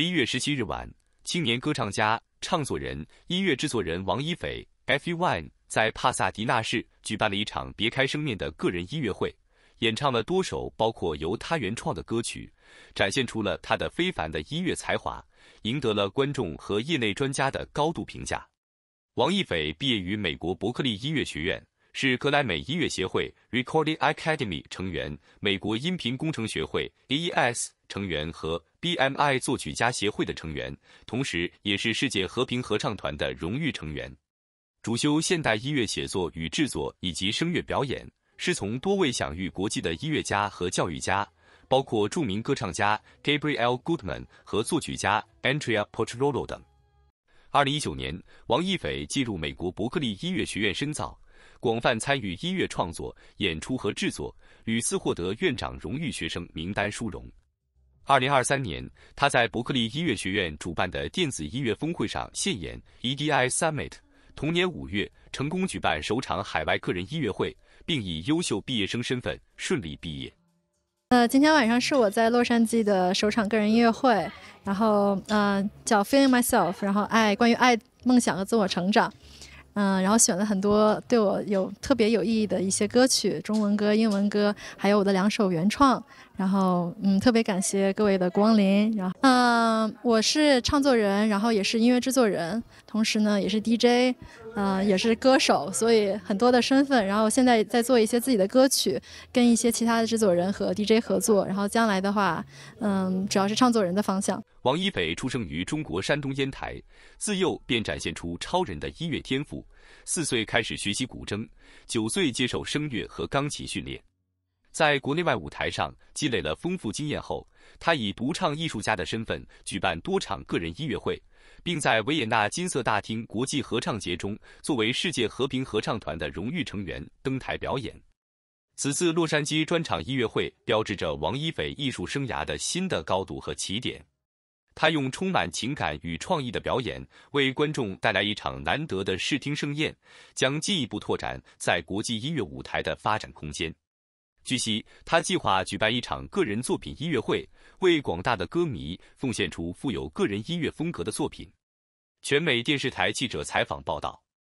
十一月十七日晚，青年歌唱家、唱作人、音乐制作人王一斐 （F. Y.） 在帕萨迪纳市举办了一场别开生面的个人音乐会，演唱了多首包括由他原创的歌曲，展现出了他的非凡的音乐才华，赢得了观众和业内专家的高度评价。王一斐毕业于美国伯克利音乐学院，是格莱美音乐协会 （Recording Academy） 成员、美国音频工程学会 （AES） 成员和。BMI 作曲家协会的成员，同时也是世界和平合唱团的荣誉成员。主修现代音乐写作与制作以及声乐表演，师从多位享誉国际的音乐家和教育家，包括著名歌唱家 g a b r i e l Goodman 和作曲家 Andrea p o c c i o e l l o 等。二零一九年，王一斐进入美国伯克利音乐学院深造，广泛参与音乐创作、演出和制作，屡次获得院长荣誉学生名单殊荣。二零二三年，他在伯克利音乐学院主办的电子音乐峰会上献演 E D I Summit。同年五月，成功举办首场海外个人音乐会，并以优秀毕业生身份顺利毕业。呃，今天晚上是我在洛杉矶的首场个人音乐会，然后，嗯，叫 Feeling Myself，然后爱，关于爱、梦想和自我成长。嗯，然后选了很多对我有特别有意义的一些歌曲，中文歌、英文歌，还有我的两首原创。然后，嗯，特别感谢各位的光临。然后，嗯，我是唱作人，然后也是音乐制作人。同时呢，也是 DJ，嗯，也是歌手，所以很多的身份。然后现在在做一些自己的歌曲，跟一些其他的制作人和 DJ 合作。然后将来的话，嗯，主要是创作人的方向。王一斐出生于中国山东烟台，自幼便展现出超人的音乐天赋。四岁开始学习古筝，九岁接受声乐和钢琴训练。在国内外舞台上积累了丰富经验后，他以独唱艺术家的身份举办多场个人音乐会。并在维也纳金色大厅国际合唱节中，作为世界和平合唱团的荣誉成员登台表演。此次洛杉矶专场音乐会标志着王一斐艺术生涯的新的高度和起点。他用充满情感与创意的表演，为观众带来一场难得的视听盛宴，将进一步拓展在国际音乐舞台的发展空间。据悉，他计划举办一场个人作品音乐会，为广大的歌迷奉献出富有个人音乐风格的作品。全美电视台记者采访报道。